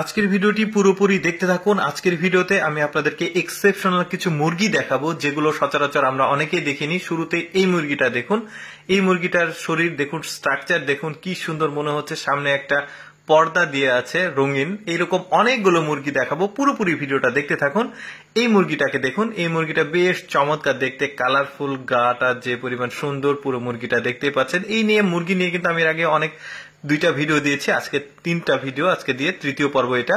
আজকের ভিডিওটি পুরোপুরি দেখতে থাকুন আজকের ভিডিওতে আমি আপনাদেরকে এক্সেপশনাল কিছু মুরগি দেখাবো যেগুলো সচরাচর আমরা অনেকেই দেখিনি শুরুতে এই মুরগিটা দেখুন এই মুরগিটার শরীর দেখুন স্ট্রাকচার দেখুন কি সুন্দর মনে হচ্ছে সামনে একটা পর্দা দিয়ে আছে রঙিন এইরকম অনেকগুলো মুরগি দেখাবো পুরোপুরি ভিডিওটা দেখতে থাকুন এই মুরগিটাকে দেখুন এই মুরগিটা বেশ চমৎকার দেখতে কালারফুল গাটা যে পরিমাণ সুন্দর পুরো মুরগিটা দেখতে পাচ্ছেন এই নিয়ে মুরগি নিয়ে কিন্তু আমি আগে অনেক দুইটা ভিডিও দিয়েছি আজকে তিনটা ভিডিও আজকে দিয়ে তৃতীয় পর্ব এটা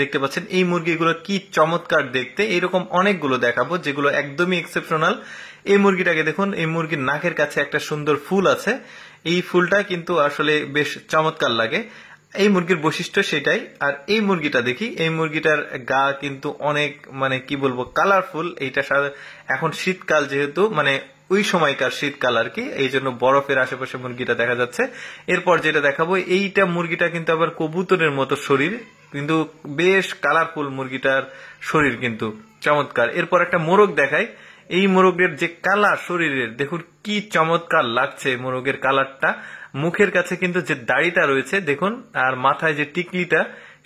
দেখতে পাচ্ছেন এই মুরগিগুলো কি চমৎকার দেখতে এরকম অনেকগুলো দেখাবো যেগুলো একদমই এক্সেপশনাল এই মুরগিটাকে দেখুন এই মুরগির নাকের কাছে একটা সুন্দর ফুল আছে এই ফুলটা কিন্তু আসলে বেশ চমৎকার লাগে এই মুরগির বৈশিষ্ট্য সেটাই আর এই মুরগিটা দেখি এই মুরগিটার গা কিন্তু অনেক মানে কি বলবো কালারফুল এইটা এখন শীতকাল যেহেতু মানে ওই সময়কার শীতকাল আর কি এই জন্য বরফের আশেপাশে মুরগিটা দেখা যাচ্ছে এরপর যেটা দেখাবো এইটা মুরগিটা কিন্তু আবার কবুতরের মতো শরীর কিন্তু বেশ কালারফুল মুরগিটার শরীর কিন্তু চমৎকার এরপর একটা মোরগ দেখায় এই মোরগের যে কালার শরীরের দেখুন কি চমৎকার লাগছে মোরগের কালারটা মুখের কাছে কিন্তু যে দাড়িটা রয়েছে দেখুন আর মাথায় যে টিকলিটা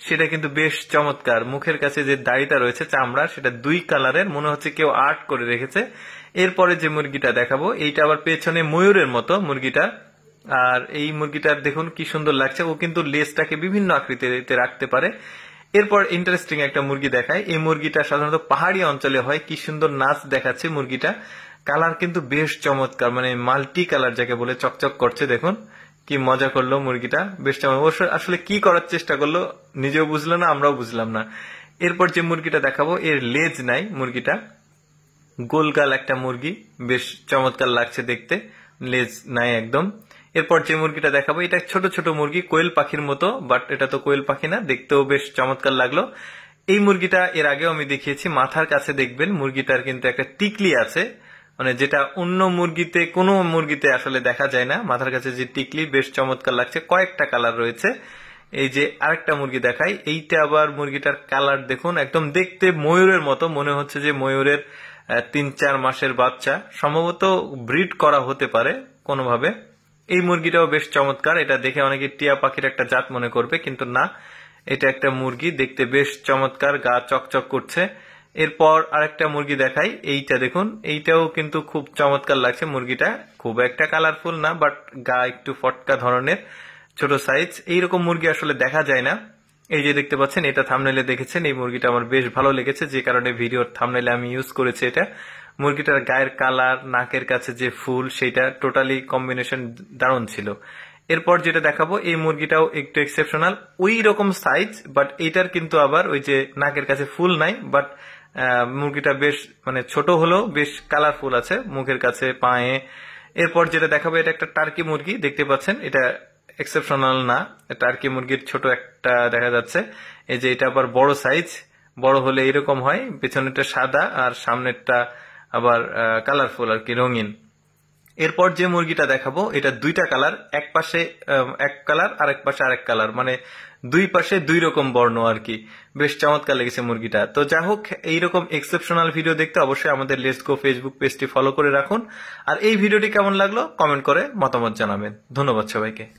সেটা কিন্তু বেশ চমৎকার মুখের কাছে যে দাড়িটা রয়েছে চামড়া সেটা দুই কালারের মনে হচ্ছে কেউ আর্ট করে রেখেছে এরপরে যে মুরগিটা দেখাবো এইটা আবার পেছনে ময়ূরের মতো মুরগিটা আর এই মুরগিটার দেখুন কি সুন্দর লাগছে ও কিন্তু লেজটাকে বিভিন্ন আকৃতিতে রাখতে পারে এরপর ইন্টারেস্টিং একটা মুরগি দেখায় এই মুরগিটা সাধারণত পাহাড়ি অঞ্চলে হয় কি সুন্দর নাচ দেখাচ্ছে মুরগিটা কালার কিন্তু বেশ চমৎকার মানে মাল্টি কালার যাকে বলে চকচক করছে দেখুন কি মজা করলো মুরগিটা বেশ অবশ্য আসলে কি করার চেষ্টা করলো নিজেও বুঝলো না আমরাও বুঝলাম না এরপর যে মুরগিটা দেখাবো এর লেজ নাই মুরগিটা গোলগাল একটা মুরগি বেশ চমৎকার লাগছে দেখতে লেজ নাই একদম এরপর যে মুরগিটা দেখাবো এটা ছোট ছোট মুরগি কোয়েল পাখির মতো বাট এটা তো কোয়েল পাখি না দেখতেও বেশ চমৎকার লাগলো এই মুরগিটা এর আগেও আমি দেখিয়েছি মাথার কাছে দেখবেন মুরগিটার কিন্তু একটা টিকলি আছে মানে যেটা অন্য মুরগিতে কোনো মুরগিতে আসলে দেখা যায় না মাথার কাছে যে টিকলি বেশ চমৎকার লাগছে কয়েকটা কালার রয়েছে এই যে আরেকটা মুরগি দেখাই এইটা আবার মুরগিটার কালার দেখুন একদম দেখতে ময়ূরের মতো মনে হচ্ছে যে ময়ূরের তিন চার মাসের বাচ্চা সম্ভবত ব্রিড করা হতে পারে কোনোভাবে এই মুরগিটাও বেশ চমৎকার এটা দেখে অনেকে টিয়া পাখির একটা জাত মনে করবে কিন্তু না এটা একটা মুরগি দেখতে বেশ চমৎকার গা চকচক করছে এরপর আরেকটা মুরগি দেখাই এইটা দেখুন এইটাও কিন্তু খুব চমৎকার লাগছে মুরগিটা খুব একটা কালারফুল না বাট গা একটু ফটকা ধরনের ছোট সাইজ এইরকম মুরগি আসলে দেখা যায় না এই যে দেখতে পাচ্ছেন এটা থামনেলে দেখেছেন এই মুরগিটা আমার বেশ ভালো লেগেছে যে কারণে ভিডিওর থামনেলে আমি ইউজ করেছি এটা মুরগিটার গায়ের কালার নাকের কাছে যে ফুল সেটা টোটালি কম্বিনেশন দারুণ ছিল এরপর যেটা দেখাবো এই মুরগিটাও একটু এক্সেপশনাল ওই রকম সাইজ বাট এইটার কিন্তু আবার ওই যে নাকের কাছে ফুল নাই বাট মুরগিটা বেশ মানে ছোট হলেও বেশ কালারফুল আছে মুখের কাছে পায়ে এরপর যেটা দেখাবো এটা একটা টার্কি মুরগি দেখতে পাচ্ছেন এটা এক্সেপশনাল না টার্কি মুরগির ছোট একটা দেখা যাচ্ছে এই যে এটা আবার বড় সাইজ বড় হলে এরকম হয় পেছনেরটা সাদা আর সামনেরটা আবার কালারফুল আর কি রঙিন এরপর যে মুরগিটা দেখাবো এটা দুইটা কালার এক পাশে এক কালার আর এক পাশে আরেক কালার মানে দুই পাশে দুই রকম বর্ণ আর কি বেশ চমৎকার লেগেছে মুরগিটা তো যা হোক এইরকম এক্সেপশনাল ভিডিও দেখতে অবশ্যই আমাদের লেটসগো ফেসবুক পেজটি ফলো করে রাখুন আর এই ভিডিওটি কেমন লাগলো কমেন্ট করে মতামত জানাবেন ধন্যবাদ সবাইকে